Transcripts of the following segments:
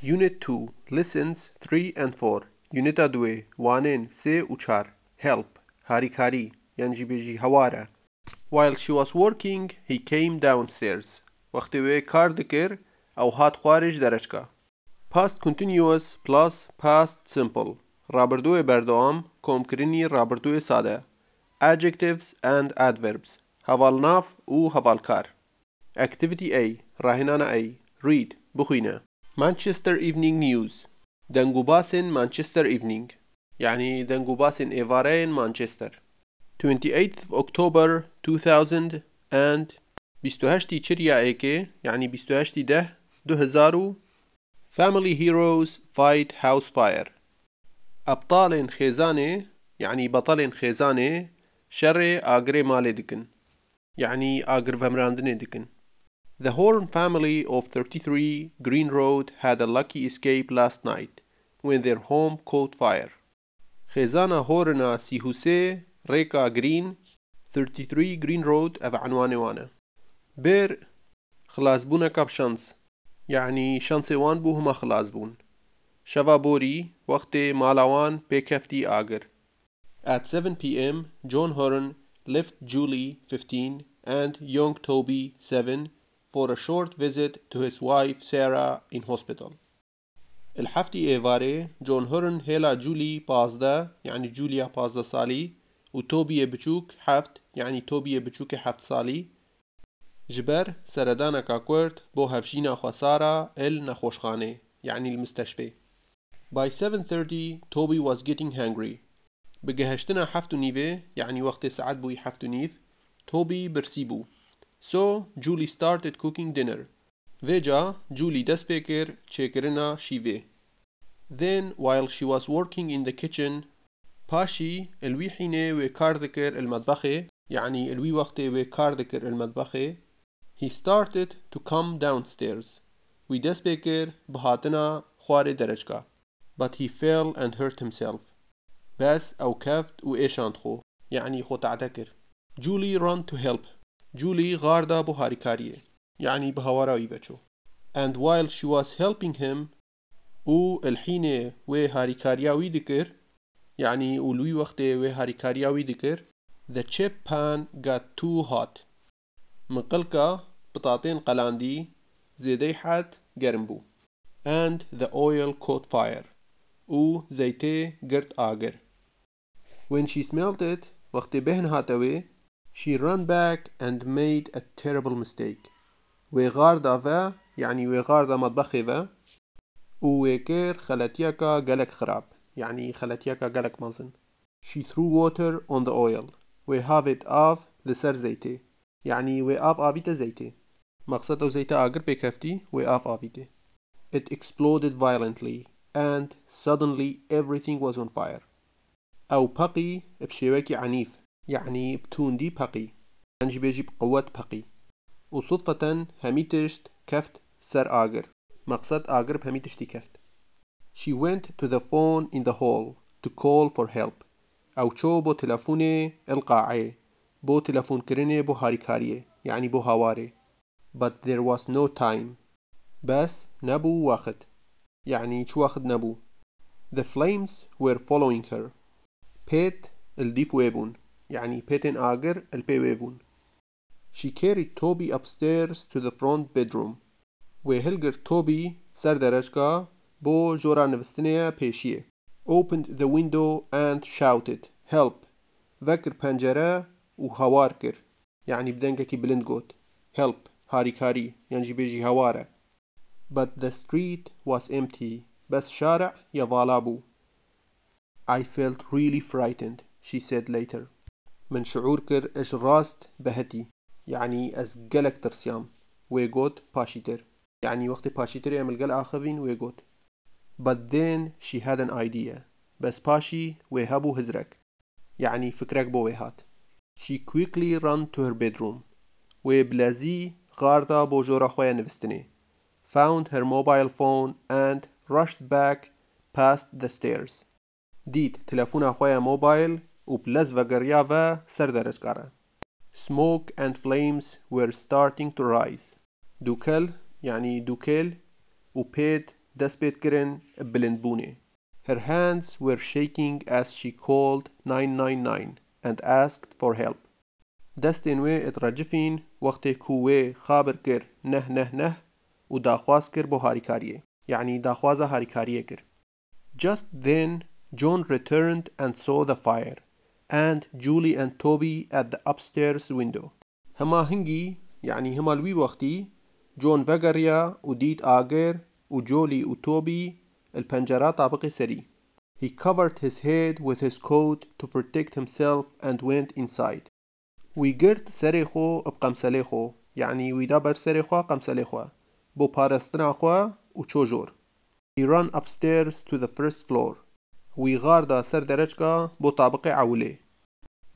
Unit 2, Lessons 3 and 4. Unit 2. 1 Se uchar (help), harikari, Hawara. While she was working, he came downstairs. وقتی وی کار دکر او هات خوارج دەرەچکە. Past continuous plus past simple. رابردووی بەردەوام کۆمکردنی رابردووی سادە. Adjectives and adverbs. هەواڵناف و هەواڵکار. Activity A. ڕاهێنانە A. Read بخوینە. Manchester Evening News دنگوباسن Manchester Evening يعني دنجوباسن إيفارين مانشستر 28 أكتوبر 2000 and 28 تشريا ايكي يعني 28 ده 2000 Family Heroes Fight House Fire أبطال خيزانة يعني بطل خيزانة شر آقري مالي دكن يعني آقر فمراندني دكن The Horn family of 33 Green Road had a lucky escape last night when their home caught fire. Khizana Horna Sihuse Reka Green 33 Green Road of Anwanewana. Bir خلاص بونا کب شانس یعنی شانس وان بو هما خلاص بون شبا بوری وقت At 7 p.m. John Horan left Julie 15 and young Toby 7 for a short visit to his wife Sarah in hospital الحفتي ايفاري جون هورن هيلا جولي بازدا يعني جوليا بازدا سالي وتوبية بچوك حفت يعني توبية بچوك حفت سالي جبر سردانا كاكورت بو هفشينا خسارة ال نخوشخانة يعني المستشفى By 7.30 توبي was getting hungry بجهشتنا حفتو نيفي يعني وقت سعد بوي حفتو نيف توبي برسيبو So Julie started cooking dinner. Veja, Julie despeker çekirina şive. Then while she was working in the kitchen, el elwihine ve kardiker el madbakhe, yani elwi vakte ve kardiker el madbakhe, he started to come downstairs. We despeker bahatina khuare derechka. But he fell and hurt himself. Bas au kaft u eshant khu, yani khu ta'takir. Julie ran to help, Julie Garda Buharikariye, يعني بهاورايفچو. And while she was helping him او الحين وي هاريكارياوي دكر يعني ولوي وقت وي هاريكارياوي دكر the chip pan got too hot مقلقة بطاطين قلاندي زيدي حد قرمبو and the oil caught fire او زيتي گرد آقر when she smelled it وقتی بهن هاتوي she ran back and made a terrible mistake وغاردافا يعني وغاردا مطبخيفا وويكير خلاتياكا قالك خراب يعني خلاتياكا قالك مازن She threw water on the oil وهافت آف لسر زيتي يعني وآف آفيتا زيتي مقصد أو زيتا آقر بكفتي وآف آفيتا It exploded violently and suddenly everything was on fire أو بقي بشيوكي عنيف يعني بتوندي باقي أنجي بيجيب قوة باقي وصدفة هميتشت كفت سر آجر مقصد آجر بهميتشتي كفت She went to the phone in the hall to call for help أو شو بو تلفون القاعي بو تلفون كرني بو هاريكارية يعني بو هواري but there was no time بس نبو واخد يعني شو واخد نبو The flames were following her. Pet el difuebun. يعني Peten Ager el She carried Toby upstairs to the front bedroom where Helger Toby سردرشگاه بو جورا نوستنه پیشیه opened the window and shouted help ذكر پنجره و هوار کر يعني بدنگکی بلند گوت help Harikari. کاری یعنی هواره but the street was empty بس شارع یوالا I felt really frightened she said later من شعور كر اش راست بهتي يعني یعنی از گلک ترسیام وی گوت پاشیتر یعنی يعني وقتی پاشیتر ام الگل آخوین وی but then she had an idea بس باشي ويهابو هزرك يعني فكرك بو ويهات she quickly ran to her bedroom ويبلازي غاردا بو جورا خویا نفستني found her mobile phone and rushed back past the stairs ديت تلفون خویا موبايل و u plazvagarjava sardareçkare. Smoke and flames were starting to rise. دوكال يعني دوكال و بيت دسبيت كرن بلندبوني. Her hands were shaking as she called 999 and asked for help. دستين وي اترجفين وقت كوي خابر كر نه نه نه و داخواز كر بو هاريكاريه يعني داخواز هاريكاريه كر Just then John returned and saw the fire. and Julie and Toby at the upstairs window. هماهنگی يعني هما الوي وقتي جون فاجاريا وديت آجر وجولي وتوبي البنجرات طابقي سري. He covered his head with his coat to protect himself and went inside. ويجرت سريخو بقمسليخو يعني ويدبر سريخو قمسليخو بو بارستنا خوا وچوجور. He ran upstairs to the first floor. ويغاردا سردرجكا بطابق عولي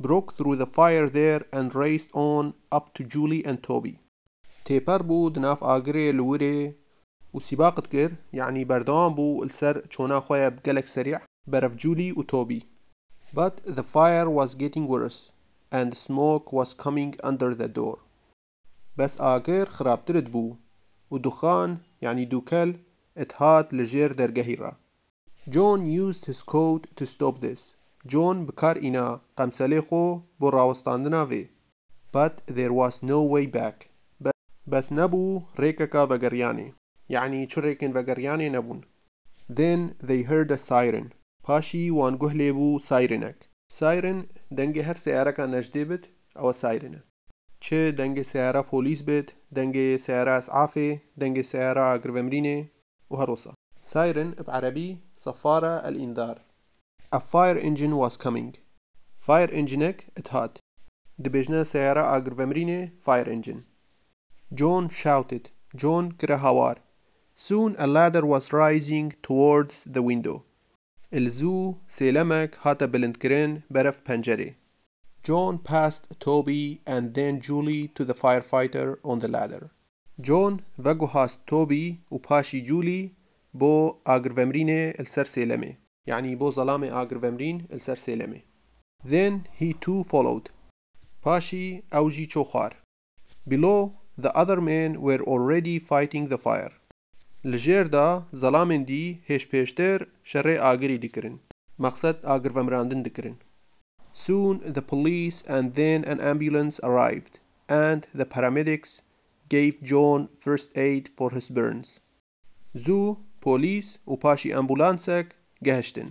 broke through the fire there and raced on up to Julie and Toby تيبر بو دناف آگري لوري سباقت كر يعني بردوان بو السر چونا خويا بقلك سريع برف جولي توبي. But the fire was getting worse and smoke was coming under the door بس آگر خرابترد بو و دخان يعني دوكل اتهاد لجير درگهيرا John used his coat to stop this. John bikar ina qamsalê xwe bo rawestandina vê. But there was no way back. بس نبو ريككا فقرياني يعني چريكن فقرياني نبون Then they heard a siren. Pashi wan guhle bu sirenek. Siren denge her seyreka necdê bit ewa sirene. Çi denge seyra polîs bit, denge seyra esafê, denge seyra girvemrînê û her wisa. Siren bi erebî Safara al Indar. A fire engine was coming. Fire engine ethat. Dibêjne seyara a girvemrînê fire engine. John shouted, John kire Soon a ladder was rising towards the window. El zû sêlemek hata bilindkirin beref pencerê. John passed Toby and then Julie to the firefighter on the ladder. John ve Toby û Julie بو Agrivamrine السر Yani يعني بو ظلامي Agrivamrin السر سيلمي Then he too followed Pashi اوجي چوخار Below the other men were already fighting the fire Legerda دا ظلامن دي هش پیشتر شر آگری دکرن مقصد آگرومراندن دکرن Soon the police and then an ambulance arrived and the paramedics gave John first aid for his burns. Zu پلیس و پاشی امبولانسک گهشتن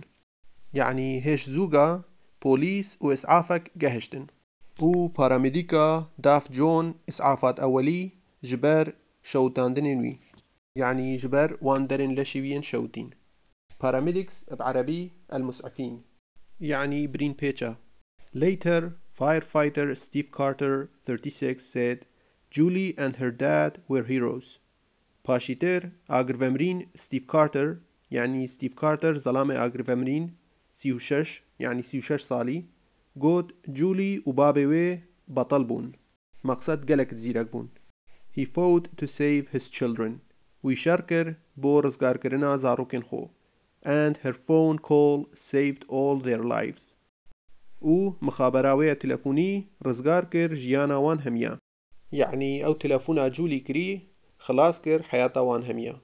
یعنی هش زوگا پلیس و اسعافک گهشتن و پارامدیکا داف جون اسعافات أولي جبر شوتاندن وی يعني جبر واندرن لشيوين شوتين باراميديكس بعربي المسعفين يعني برين بيتشا later firefighter steve carter 36 said julie and her dad were heroes پاشیتر ئاگرڤەمرین ستیف کارتەر یعنی ستیف کارتەر زەڵامی ئاگرڤەمرین 36 یعنی 36 ساڵی گوت جولی و بابێ وێ بەتەڵ بوون مەقسەد گەلێکت زیرەک بوون He fought to save his children وی شەر کرد بۆ ڕزگارکردنا زارۆکێن خۆ and her phone call saved all their lives و مخابراوەیە تەلەفۆنی ڕزگار کرد ژیانەوان هەمیان یعنی ئەو تەلەفۆنا جولی کری خلاص كير حياتا وان هميا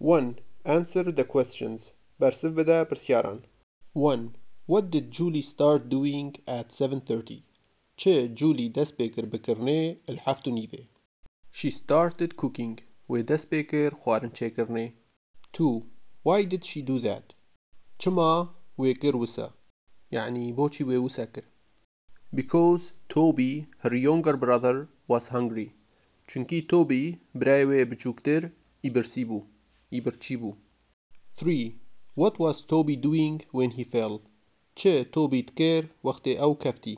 1. Answer the questions. برسف بدا برسياران 1. What did Julie start doing at 7:30? چه جولي دەست بكر بكرنه الحفت و نیوێ. She started cooking. و دەست بكر خوارن چه کرنه 2. Why did she do that? چما وێگر وسا يعني بوچي وێ وسە کرد. Because Toby, her younger brother, was hungry. چونکی تۆبی برای وەیە بچووکتر ئیبرسی بوو ئیبرچی بوو 3. What was Toby doing when he fell? چه تۆبیت کرد وەختێ ئەو کەفتی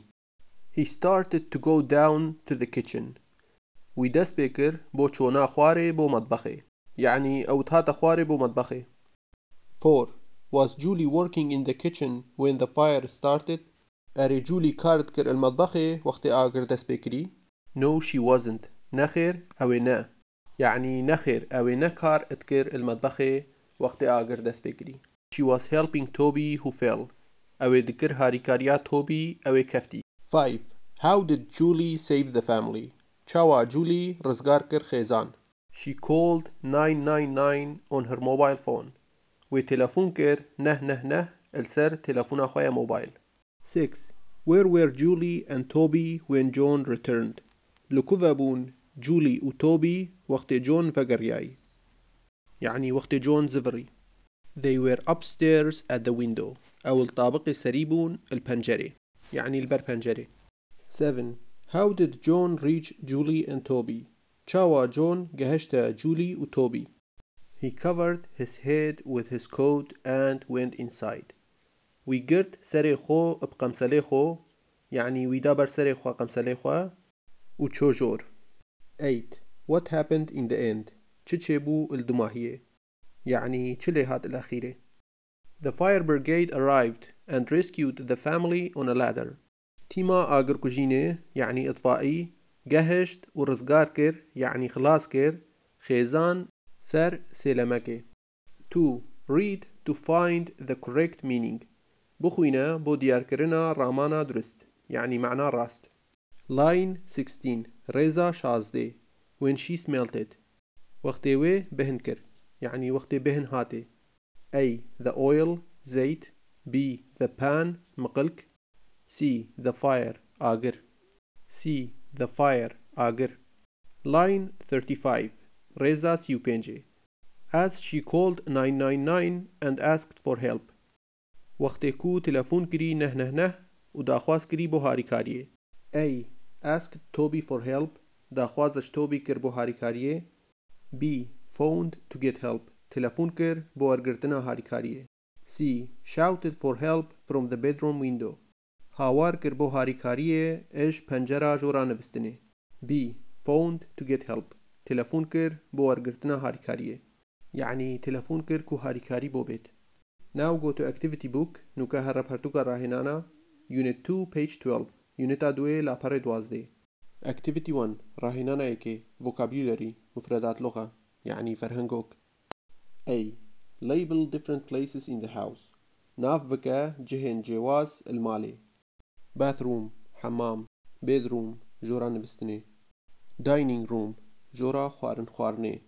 He started to go down to the kitchen وی دەست پێ کرد بۆ چۆنا خوارێ بۆ مەتبەخێ یعنی ئەو تاتە خوارێ بۆ مەتبەخێ 4. Was Julie working in the kitchen when the fire started? أري جولي كارت كر المطبخ وقت آقر دسبكري؟ No she wasn't نخر او اوينا يعني نخر او نكار اتكر المطبخ وقت آگر دست بگری She was helping Toby who fell اوه دکر هاریکاریا توبي او كفتي 5. How did Julie save the family? چاوا جولي رزگار کر خيزان She called 999 on her mobile phone و تلفون کر نه نه نه السر تلفون خواه موبايل 6. Where were Julie and Toby when John returned? لكوفا بون جولي وتوبي وقت جون فقرياي يعني وقت جون زفري They were upstairs at the window أو الطابق السريبون البنجري يعني البر بنجري 7. How did John reach Julie and Toby? شاوى جون جهشت جولي وتوبي He covered his head with his coat and went inside We ويقرت سري خو بقمسلي خو يعني ويدابر سري خو قمسلي خو وچو جور 8 What happened in the end چه چه بو الدماهية يعني چه لهات الأخيرة The fire brigade arrived and rescued the family on a ladder تيما آجر كوجينة يعني إطفائي جهشت ورزقار كر يعني خلاص كر خيزان سر سلمكة 2. Read to find the correct meaning بخوينا بو ديار كرنا رامانا درست يعني معنى راست لاين 16 ريزا شازدي when she smelt it وقتی وی بهن يعني وقتي بهن هاتي A the oil زيت B the pan مقلك C the fire آقر C the fire آقر Line 35 ريزا سيوبنجي As she called 999 and asked for help وقتی کو تلفون كري نه نه نه وداخواس كري بوهاري كاريه A asked Toby for help, داخوازش تۆبی کرد بۆ هاریکاریە B phoned to get help تەلەفون کرد بۆ وەرگرتنە هاریکاریە C shouted for help from the bedroom window هاوار کرد بۆ هاریکاریە ئەش پەنجەرا ژۆرانەبستنێ B phoned to get help تەلەفون کرد بۆ وەرگرتنە هاریکاریە یعنی تەلەفون کرد و هاریکاری بۆ بێت Now go to activity book نوکە هەرەپەرتوکە ڕاهێنانە Unit 2 page 12 Unità 2 La Paredoise Activity 1 راهنانا ايكي vocabulary مفردات لغة يعني فرهنگوك A. Label different places in the house ناف بكا جهن جواز المالي Bathroom حمام Bedroom جورا نبستني Dining room جورا خوارن خوارني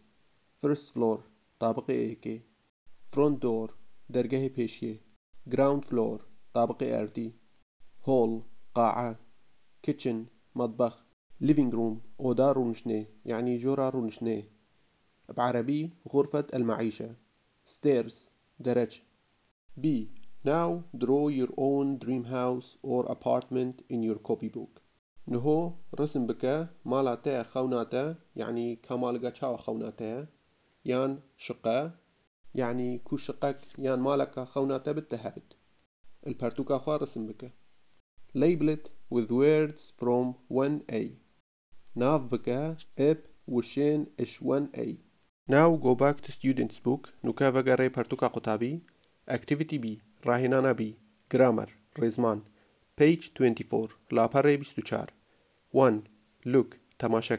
First floor طابق ايكي Front door درگه پیشیه Ground floor طابق اردی Hall قاعة كيتشن مطبخ living روم ودار رونشني يعني جورا رونشني بعربي غرفة المعيشة stairs درج بي Now draw your own dream house or apartment in your copybook نهو رسم بك مالاتا خوناتا يعني كمالغا تشاو خوناتا يان شقة يعني كو شقك يان مالك خوناتا بالتهابت البرتوكا خوا رسم بك label it with words from 1A ناف بكا اب وشين 1A Now go back to student's book Nukavagare partuka kotabi. Activity B Rahinanabi. B Grammar Rezman. Page 24 لاپر 24 1. Look تماشا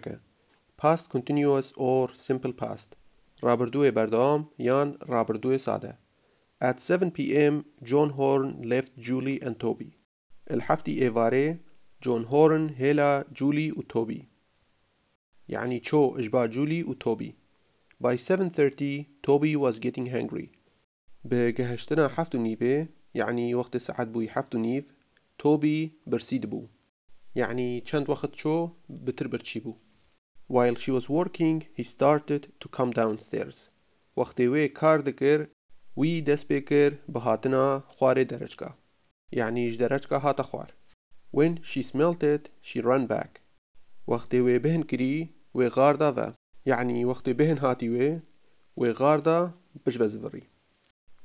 Past continuous or simple past Rabardue بردام yan rabardue sade. At 7 p.m. John Horn left Julie and Toby. الحفتي إيفاري جون هورن هيلا جولي وتوبي يعني تشو إجبا جولي وتوبي By 7.30 توبي was getting hungry بجهشتنا حفت نيفي يعني وقت ساعت بوي حفت نيف توبي برسيد بو يعني چند وقت شو بتر برشي بو While she was working he started to come downstairs وقت وي كار دكر وي دس بكر بهاتنا خواري درجکا يعني جدرچکا هات خوار When she smelt it she ran back وقت وي بهن كري وي غاردا ذا يعني وقت بهن هاتي وي وي غاردا بش بزفري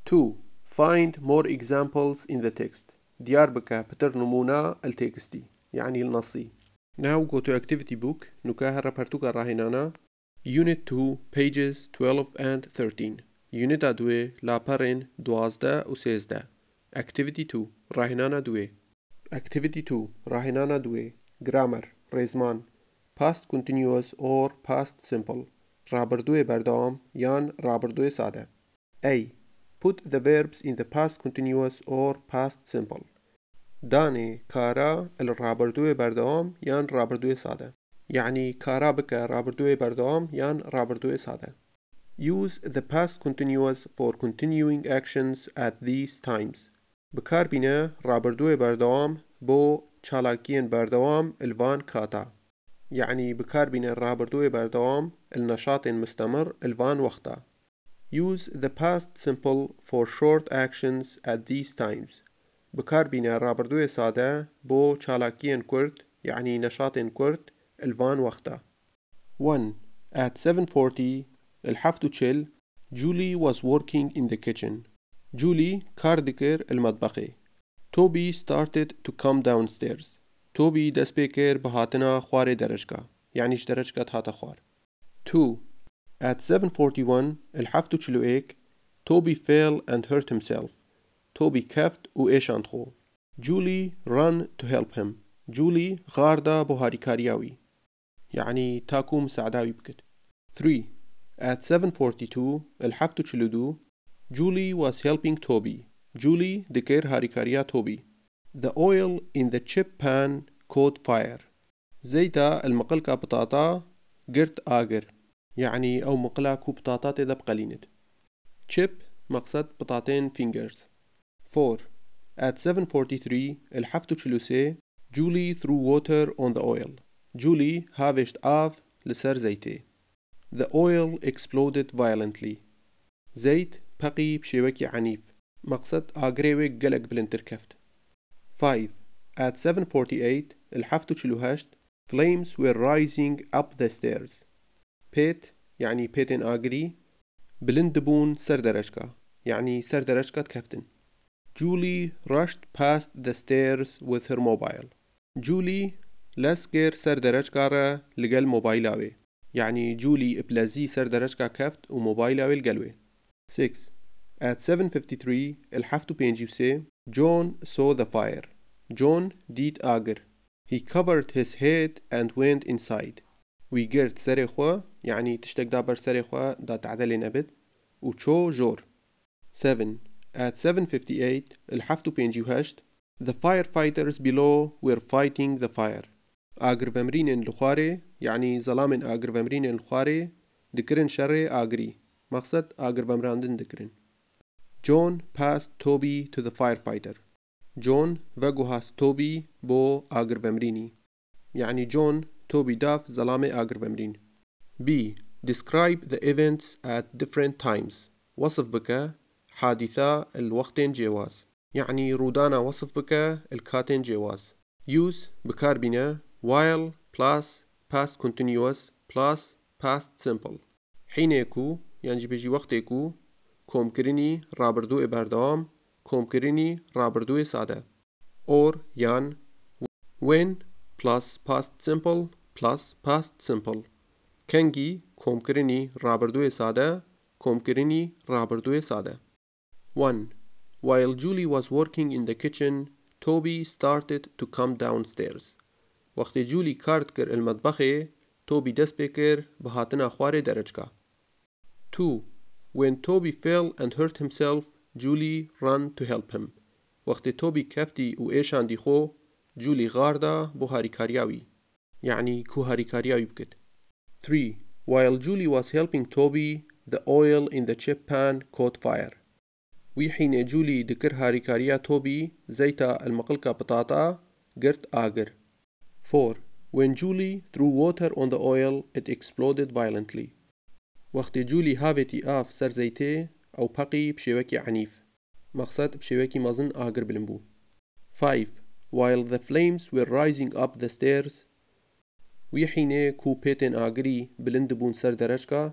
2. Find more examples in the text ديار بكا بتر نمونا التكستي يعني النصي Now go to activity book نكاها رابرتوكا راهنانا Unit 2 pages 12 and 13 Unit 2 لابرين 12 و 13 Activity 2 Rahinana Activity 2 Rahinana Grammar Rezman Past continuous or past simple Rabardue Bardam Yan Rabardue Sade A. Put the verbs in the past continuous or past simple Kara el rabardue بردوام yan rabardue sade. Yani Kara بك rabardue بردوام yan rabardue sade. Use the past continuous for continuing actions at these times بکار بینه رابردوی بردوام بو چالاکین بردوام الوان کاتا یعنی بکار بینه رابردوی بردوام النشاط مستمر الوان وقتا use the past simple for short actions at these times بکار بینه رابردوی ساده بو چالاکین کرد یعنی نشاط کرد الوان وقتا 1. At 7.40 الحفت و چل جولی was working in the kitchen جولي كاردكر المطبخي توبي started to come downstairs توبي دست بکر بهاتنا هاتنا خوار درجگاه یعنیش درجگت هاتا خوار 2. At 7.41 الحفتو ايك توبي fell and hurt himself توبي كفت و ايشان خو جولي run to help him جولي غاردا بهاري كارياوي يعني تاكو مساعداوي بكت 3. At 7.42 الحفتو دو Julie was helping Toby. Julie دكير هاريكاريا توبي. The oil in the chip pan caught fire. زيتا المقلكة بطاطا قرت آجر يعني أو بطاطا بطاطات دبقلينت. chip مقصد بطاطين fingers. 4. At 7.43 الحفتو تشلوسي Julie threw water on the oil. Julie هافشت آف لسر زيتي. The oil exploded violently. زيت پقی پشێوەکی عنیف مەقصد ئاگرێوێک گەلک بلندتر کفت 5 at 7:48 الحفت و چلو هشت flames were rising up the stairs پێت یعنی پێتێن آگری بلند بوون سەر دەرەشکە یعنی سەر دەرەشکات کفتن Julie rushed past the stairs with her mobile جولی لەسکر سەر لگل موبایل آوی یعنی جولی ئەپلەزی سەر دەرەجکە کفت و موبایل آوی لگلوی 6 At 7.53 il haftu سي John saw the fire. John ديت agir. He covered his head and went inside. ويجرت سريخوا يعني تشتك دابر سريخوا دا تعدلين و چو جور 7 At 7.58 الحفتو بينجي وهشت The firefighters below were fighting the fire آقر بمرين الخواري يعني ظلام آقر بمرين الخواري دكرن شر آقري مقصد آقر بمراندن دكرن John passed Toby to the firefighter. جون وگوهاس توبی بو آگر بمرینی يعني جون توبي داف زلامي آگر بمرين B. Describe the events at different times وصف بك حادثة الوقتين جواز يعني رودانا وصف بك الكاتين جواز Use بكار بنا while plus past continuous plus past simple حين يكو يعني بيجي وقت يكو کۆمکردنی ڕابردووی بەردەوام کۆمکردنی ڕابردووی سادە ئۆر یان وێن پلاس پاست سمپل پلاس پاست سمپل کەنگی کۆمکردنی ڕابردووی سادە کۆمکردنی ڕابردووی سادە 1. While Julie was working in the kitchen, Toby started to come downstairs. وەختی جولی کارت کرد المەتبەخێ تۆبی دەست پێ کرد بە هاتنە خوارێ دەرەچکە. 2. When Toby fell and hurt himself, Julie ran to help him. وقت توبي كافتي و عندي خو جولي غاردة بوهاري كارياوي يعني كوهاري كارياوي بكت 3. While Julie was helping Toby, the oil in the chip pan caught fire. وحين جولي دكرها ريكاريا توبي زيتا المقلقة بطاطا قرت آجر 4. When Julie threw water on the oil, it exploded violently. وەختی جوولی هاوێتی ئاف سەرزەیتێ ئەو پەقی پشێوەکی عنیف مەقسەد پشێوەکی مەزن ئاگر بلم بوو 5 while the flames were rising up the stairs وی حینێ کوو پێتێن ئاگری بلند بوون سەر دەرەچکە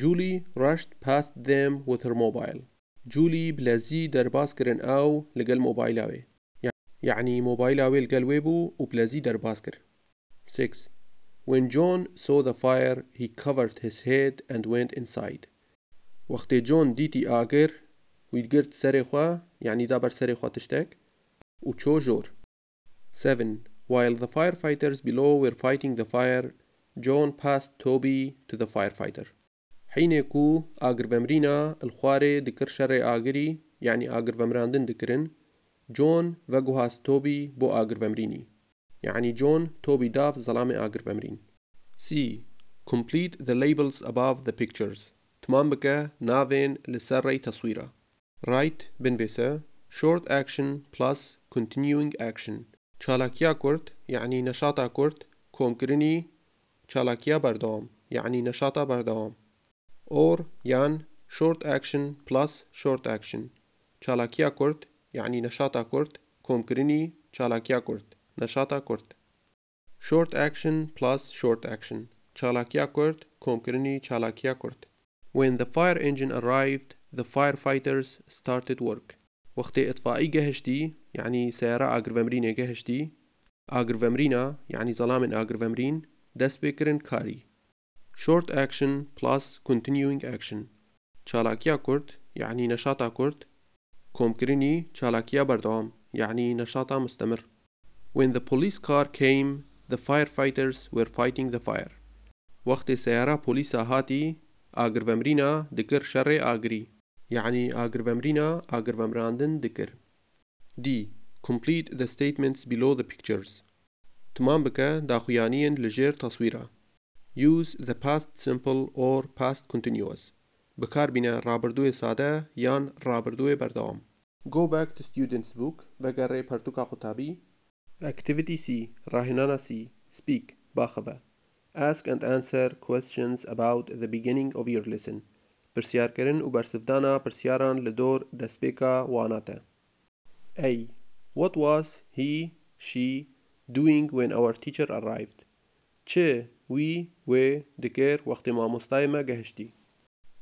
جولی ڕشت پاست دێم with her mobile جولی بلەزی دەرباز کرن ئاو لەگەل مۆبایلاوێ یعنی مۆبایلاوێ لەگەل وێ بوو و پلەزی دەرباز کرد 6 When John saw the fire he covered his head and went inside وقت جون ديتي آگر، ويجرت سرخوا خوا يعني دابر سري خوا و وچو جور 7. While the firefighters below were fighting the fire, John passed Toby to the firefighter. حين كو آجر فمرينا الخواري دكر شر آجري يعني آجر فمراندن دكرن جون وجهاز توبي بو آجر فمريني يعني جون توبي داف ظلامة آقر بامرين C complete the labels above the pictures تمام بك نافين لسري تصويره right بن بيسا short action plus continuing action چالاکیا كورت يعني نشاطا كورت کمکرنی چالاکیا بردام يعني نشاطا بردام Or يان short action plus short action چالاکیا كورت يعني نشاطا كورت کمکرنی چالاکیا كورت نشاطا کرد short action plus short action چالاکیا کرد کمکرنی چالاکیا کرد When the fire engine arrived the firefighters started work وقت اطفائي جهشتي يعني سيارة اجرفمرين جهشتي اجرفمرينا يعني ظلام اجرفمرين دست بکرن کاری short action plus continuing action چالاکیا کرد یعنی نشاطا کرد کمکرنی چالاکیا بردام یعنی نشاطا مستمر When the police car came the firefighters were fighting the fire وقت السيارة بوليسا هاتي آقر فمرينا دكر شر آقري يعني آقر فمرينا آقر فمراندن دكر D. Complete the statements below the pictures تمام بك داخويانين لجير تصويره Use the past simple or past continuous بکار بینه رابردوی ساده یان رابردوی بردام Go back to student's book وگره پرتوکا خطابی Activity C, Rahinana C, Speak, Bakhaba. Ask and answer questions about the beginning of your lesson. پرسیارکردن و برسفدانا پرسیاران لدور دسبيكا A. What was he, she doing when our teacher arrived? Che we we deker وقتی ما مستای ما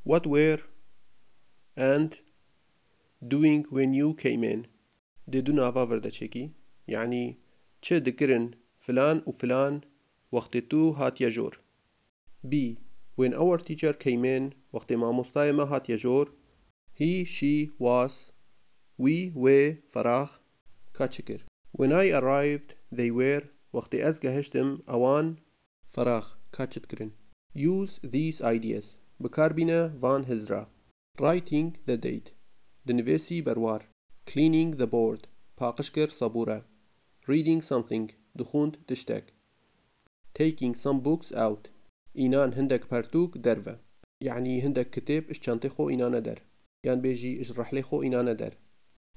What were and doing when you came in؟ ددو ناوا ورده yani چه دەکرن فلان و فلان وقتی تو هات یجور B when our teacher came in وەختی مامۆستای مە هات یجور he she was we we فراخ کچکر when I arrived they were وقتی از گهشتم اوان فراخ کاچت کرن use these ideas بکار بکاربینە وان هزرا writing the date دنویسی بروار cleaning the board پاقشکر صبوره reading something دخونت تشتك taking some books out إنان هندك بارتوك دربة يعني هندك كتاب إش خو إنانا در يعني بيجي إش خو إنانا در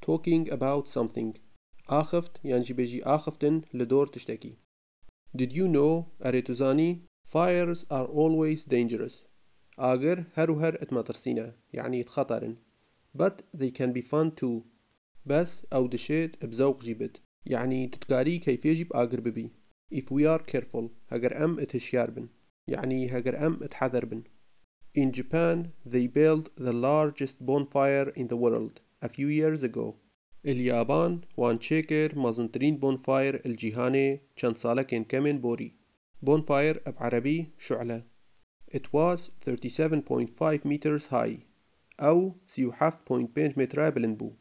talking about something آخفت يعني بيجي آخفتن لدور تشتكي Did you know أريتوزاني fires are always dangerous آجر هر و هر اتمترسينا يعني اتخطرن but they can be fun too بس أو دشيت بزوق جيبت يعني كيف يجب آقر ببي if we are careful هجر أم اتشيار بن يعني هجر أم اتحذر بن in Japan they built the largest bonfire in the world a few years ago اليابان وان چێکر مەزنترین بۆنفایر الجیهانێ چەند ساڵەکێن کەمێن بوري بۆنفایر اب عربي شعلة It was 37.5 meters high أو 37.5 مترا بلند بو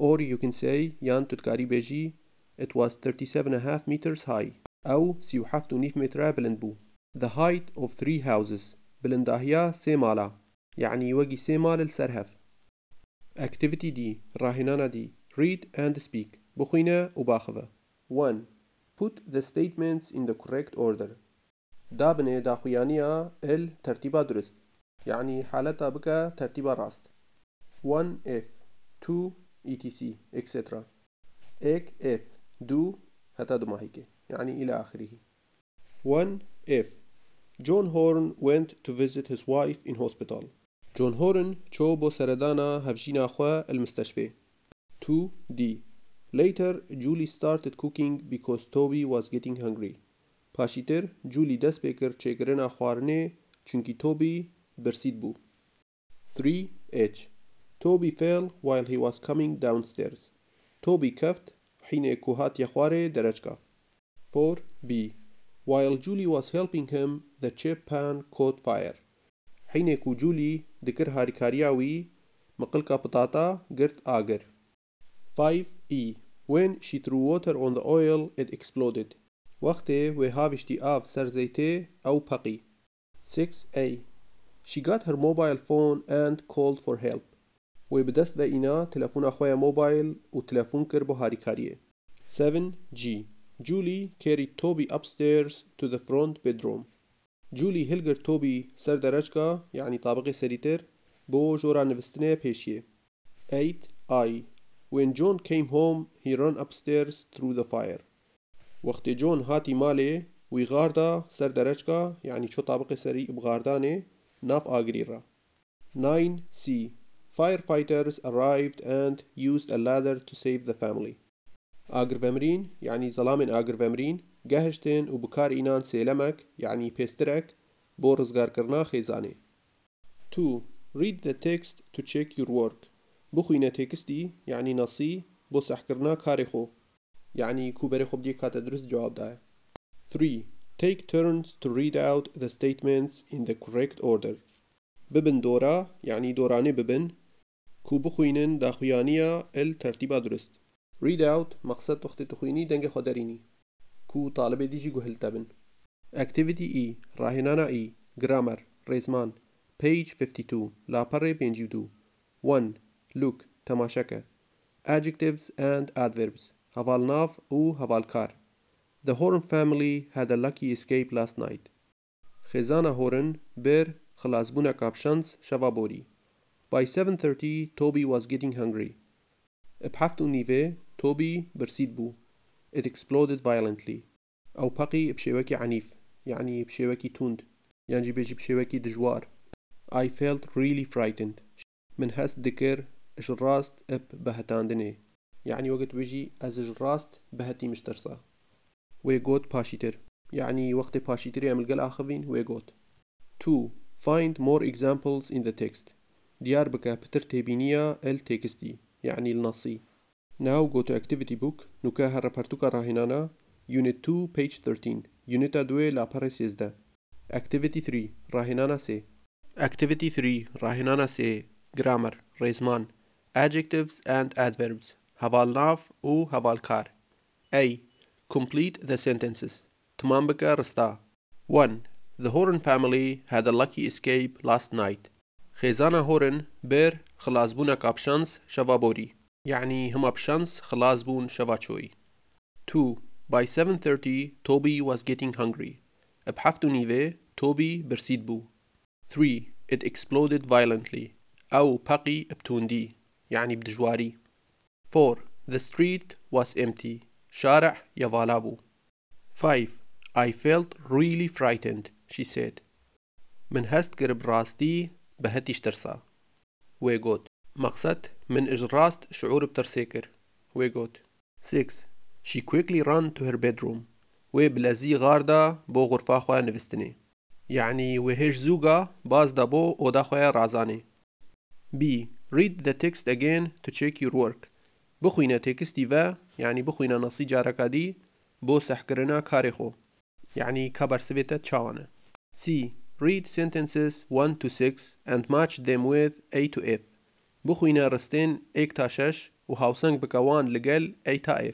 Or you can say يان تتکاری بيجي It was 37.5 meters high أو سيحاف نيف مترا بلندبو The height of three houses بلندهيا سيمالا يعني وجي سيما السرهف. Activity D راهنانا دي Read and speak بخينا وباخذة 1. Put the statements in the correct order دابني داخيانيا ترتيبا درست يعني حالتا بكا ترتيبا راست 1 F 2 etc etc 8 F do hatadumahike يعني إلى آخره 1F John Horn went to visit his wife in hospital John هورن چو بو سردانا هفجينا خوا المستشفى 2D Later Julie started cooking because Toby was getting hungry پاشیتر جولی دست بکر چگرنا خوارنه چونکی توبی برسید بو 3H Toby fell while he was coming downstairs Toby coughed حين Kohat Yahware Derechka. 4b. While Julie was helping him, the chip pan caught fire. حين كو جولي دكر هاريكارياوي مقلقة بطاطا قرت آقر 5e When she threw water on the oil it exploded وقتي وهابشتي آف سر أو بقي 6a She got her mobile phone and called for help وی بدست به اینا تلفون خۆیان موبایل و تەلەفۆن کرد بۆ هاریکاریە 7G جولی کری توبی اپستیرز تو ده فرونت بدروم جولی هلگر تۆبی سەر دەرەجکە یعنی يعني طابق سریتر بو جورا نوستنه پیشیه. 8I When John came home, he ran upstairs through the fire. وقت جون هاتی ماله وی غاردا سەر دەرەجکە یعنی يعني چو طابق سری بغاردانه ناف آگری را. 9 9C firefighters arrived and used a ladder to save the family آجر فامرين يعني ظلام آجر فامرين جهشتن وبكار إنان سيلمك يعني بيسترك بورز غاركرنا خيزاني 2. Read the text to check your work بخوينا تكستي يعني نصي بس احكرنا كاري خو يعني كوبري خو بدي كاتدرس جواب داي 3. Take turns to read out the statements in the correct order ببن دورة يعني دوراني ببن کو بخوینن دا خویانیا ال ترتیبا درست رید اوت مقصد وقت تخوینی دنگ خودرینی کو طالب دیجی گوهل تبن اکتیویتی ای e، راهنانا ای e، گرامر ریزمان پیج 52 لاپر 52 1 لوک تماشکه adjectives and adverbs هفالناف u havalkar The Horn family had a lucky escape last night. خزانه هورن بر خلاصبونه کاپشانس شوابوری By 7.30 Toby was getting hungry. بحافة نيفي توبي برسيد بو It exploded violently أو بقي بشيوكي عنيف يعني بشيوكي توند يعني بيجي بشيوكي دجوار I felt really frightened من هاس دكر جراست اب بهتاندني يعني وقت بيجي از جراست بهتي مشترسا. We got باشيتر يعني وقت باشيتر يعمل قلع خفين we got. 2. Find more examples in the text Diyarbakır Petirtebiniya el teksti يعني النصي Now go to activity book nukaha rapartuka rahinana unit 2 page 13 Unit 2 la pare 13 activity 3 rahinana se activity 3 rahinana se grammar رزمان adjectives and adverbs هفالناف و هفالكار A. Complete the sentences تمام بك رستا 1. The Horan family had a lucky escape last night خێزانە هۆرن بێر خلاصبوونە کاپشانس شەڤابۆری یعنی هەمە پشانس خلاص بوون شەڤاچۆی Two. by 7:30 Toby was getting hungry. اب حفتو نيفي توبي برسيد بو 3. It exploded violently أو باقي بتوندي يعني بدجواري 4. The street was empty شارع يفالابو 5. I felt really frightened she said من هست قرب راستی بهتش ترسا ويجوت مقصد من إجراست شعور بترسيكر ويجوت 6 She quickly ran to her bedroom وبلازي غاردا بو غرفة خوا نفستني يعني وهيش زوغا باز دابو أودا خوا رازاني B Read the text again to check your work بخوينة تكستي و يعني بخوينة نصي جاركا دي بو سحكرنا كاريخو يعني كبر سبيتا چاوانا. C Read sentences 1 to 6 and match them with A to F. بخوينا رستين اكتاشاش وهاوسنج بكوان لقل A تا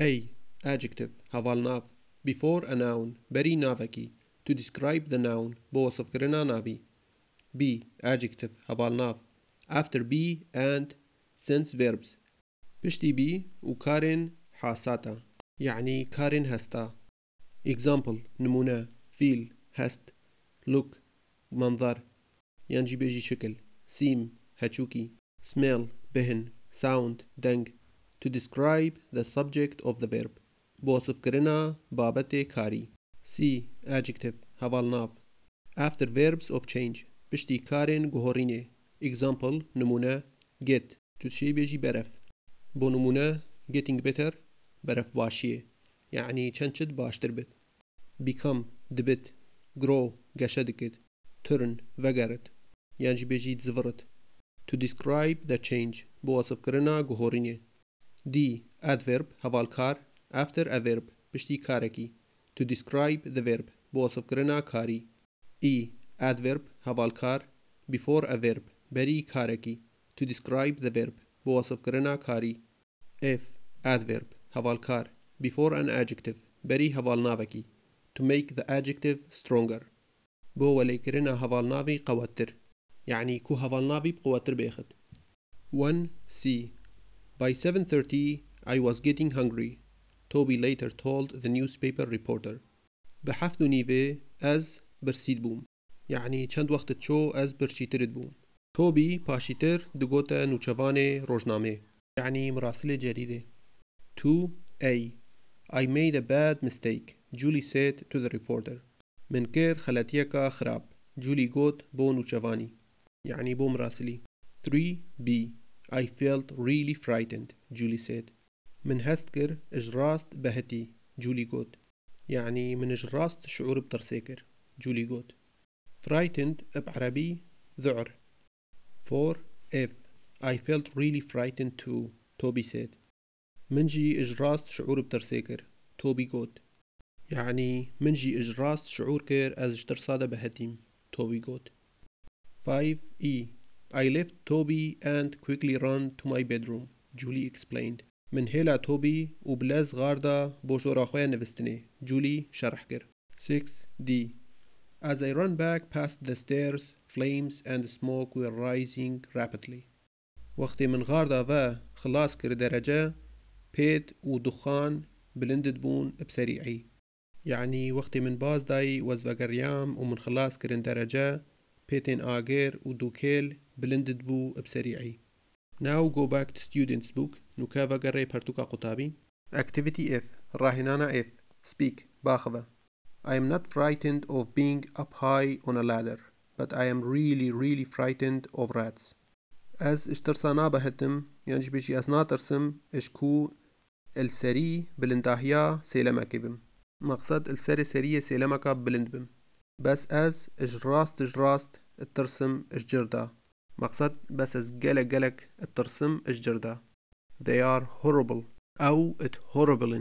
A, Adjective Havalnav Before a noun Beri navaki To describe the noun Boss of krenanavi. B. Adjective Havalnav After B and Since verbs پشتی بی و کارن حاساتا یعنی کارن هستا Example نمونه Feel هست look, manzar, yanji beji seem, hachuki, smell, behen, sound, deng, to describe the subject of the verb. Bosuf karina babate kari. See Adjective, havalnav. After verbs of change, pishti karen ghorine. Example, numuna, get, to shi beji beref. Bonumuna, getting better, beref washi. يعني چند شد باشتر بد. become, دبت, grow geshediket turn vegaret yanjbeji zvrat to describe the change boas of karina gohorine d adverb havalkar after a verb bishti kareki to describe the verb boas of karina kari e adverb havalkar before a verb beri kareki to describe the verb boas of karina kari f adverb havalkar before an adjective beri havalnavaki to make the adjective stronger جوه ليكرنا هفالنافي قواتر يعني كو هفالنافي بقواتر بيخت 1 C By 7.30 I was getting hungry Toby later told the newspaper reporter به هفت نیوه از برسید بوم یعنی چند وقت چو از برچیترد بوم توبی پاشیتر دگوتا نوچوان روزنامه یعنی مراسل جریده 2 A I made a bad mistake جولي سيد تو ذا ريبورتر من كير خلاتيكا خراب جولي جوت بون وشافاني يعني بوم راسلي 3B I felt really frightened جولي سيد من هستكر اجراست بهتي جولي جوت يعني من اجراست شعور بترسيكر جولي جوت frightened بعربي ذعر 4F I felt really frightened too توبي said منجي اجراست شعور بترسيكر توبي جوت يعني منجی اج ڕاست شعور كير أز ترسادە بە بهديم توبي جوت 5e I left Toby and quickly run to my bedroom Julie explained من هلا توبي وبلاز غاردا بۆ خويا نفستني جولي شرح كير 6d As I run back past the stairs flames and smoke were rising rapidly وەختی من غاردا و خلاص کرد درجة پێت و دخان بلندت بسريعي يعني وقتی من باز داي وەز بەگەڕیام و خلاص كرين درجة بيتين ئاگێر و دووکێل بلندت بوو بسەریعی Now go back to students book نوكافا قري بارتوكا قطابي Activity F راهنانا F Speak باخفا I am not frightened of being up high on a ladder but I am really really frightened of rats As اشترسانا بهتم يعني بيشي as ترسم اشكو السري بالانتاهيا سيلمكبم مقصد السري selama سيلمكا bilindim. بس az ijrast ijrast الترسم اشجردا مقصد بس از جلك جلك الترسم اجردا They are horrible أو it horrible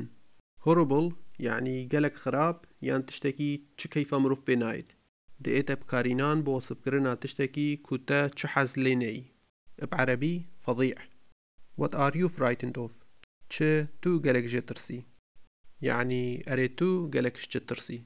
horrible يعني جلك خراب يعني تشتكي چه كيف مروف بنايت دقيت بكارينان بوصف كرنا تشتكي كوتا چحز ليني بعربي فضيع What are you frightened of؟ چه تو جلك جترسي يعني أريتو قالك شجت